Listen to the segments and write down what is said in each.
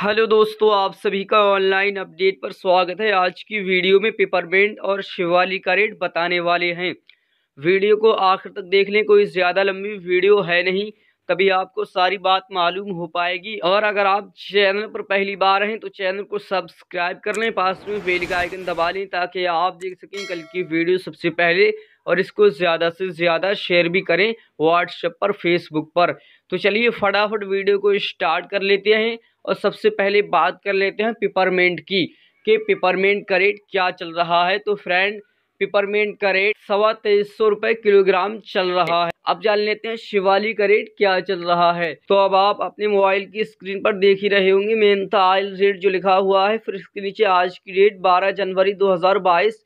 hello दोस्तों आप सभी का ऑनलाइन अपडेट पर स्वागत है आज की वीडियो में पेपरमेंट और शिवाली का रेट बताने वाले हैं वीडियो को आखिर तक देख लें कोई ज़्यादा लंबी वीडियो है नहीं तभी आपको सारी बात मालूम हो पाएगी और अगर आप चैनल पर पहली बार हैं तो चैनल को सब्सक्राइब कर लें पास में बेल का आइकन दबा लें ताकि आप देख सकें कल की वीडियो सबसे पहले और इसको ज़्यादा से ज़्यादा शेयर भी करें व्हाट्सएप पर फेसबुक पर तो चलिए फटाफट वीडियो को स्टार्ट कर लेते हैं और सबसे पहले बात कर लेते हैं पेपरमेंट की कि पेपरमेंट का रेट क्या चल रहा है तो फ्रेंड पिपरमेंट का रेट सवा तेईस सौ रुपए किलोग्राम चल रहा है अब जान लेते हैं शिवाली का रेट क्या चल रहा है तो अब आप अपने मोबाइल की स्क्रीन पर देख ही रहे होंगे मेनता ऑयल रेट जो लिखा हुआ है फिर इसके नीचे आज की डेट 12 जनवरी 2022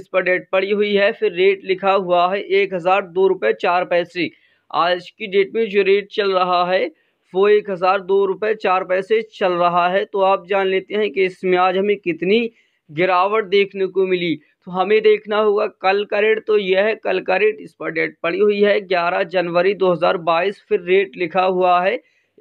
इस पर डेट पड़ी हुई है फिर रेट लिखा हुआ है एक हज़ार दो रुपये चार पैसे आज की डेट में जो रेट चल रहा है वो एक हज़ार दो रुपये चार पैसे चल रहा है तो आप जान लेते हैं कि इसमें आज हमें कितनी गिरावट देखने को मिली तो हमें देखना होगा कल का रेट तो यह है कल का रेट इस पर डेट पड़ी हुई है 11 जनवरी 2022 फिर रेट लिखा हुआ है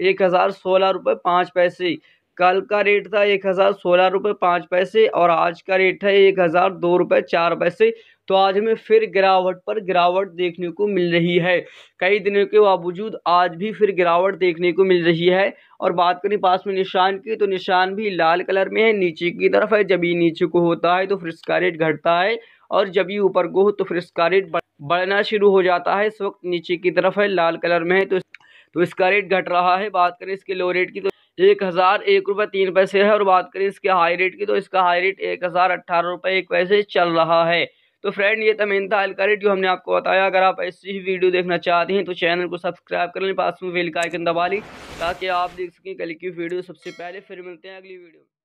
एक हज़ार सोलह रुपये पाँच पैसे कल का रेट था एक हज़ार सोलह रुपये पाँच पैसे और आज का रेट है एक हज़ार दो रुपये चार पैसे तो आज हमें फिर गिरावट पर गिरावट देखने को मिल रही है कई दिनों के बावजूद आज भी फिर गिरावट देखने को मिल रही है और बात करें पास में निशान की तो निशान भी लाल कलर में है नीचे की तरफ है जब ही नीचे को होता है तो फिर इसका रेट घटता है और जब ही ऊपर को हो तो फिर इसका रेट बढ़ना शुरू हो जाता है इस वक्त नीचे की तरफ है लाल कलर में है तो तो इसका रेट घट रहा है बात करें इसके लो रेट की तो एक हज़ार एक रुपये तीन पैसे है और बात करें इसके हाई रेट की तो इसका हाई रेट एक हज़ार अट्ठारह रुपये एक पैसे चल रहा है तो फ्रेंड ये था मेनता था जो हमने आपको बताया अगर आप ऐसी ही वीडियो देखना चाहते हैं तो चैनल को सब्सक्राइब कर लें पास में बेल का आइकन दबा लें ताकि आप देख सकें कल की वीडियो सबसे पहले फिर मिलते हैं अगली वीडियो